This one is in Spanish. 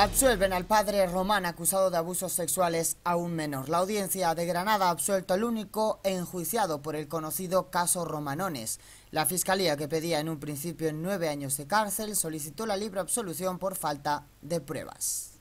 Absuelven al padre Román acusado de abusos sexuales aún un La audiencia de Granada ha absuelto al único enjuiciado por el conocido caso Romanones. La fiscalía, que pedía en un principio nueve años de cárcel, solicitó la libre absolución por falta de pruebas.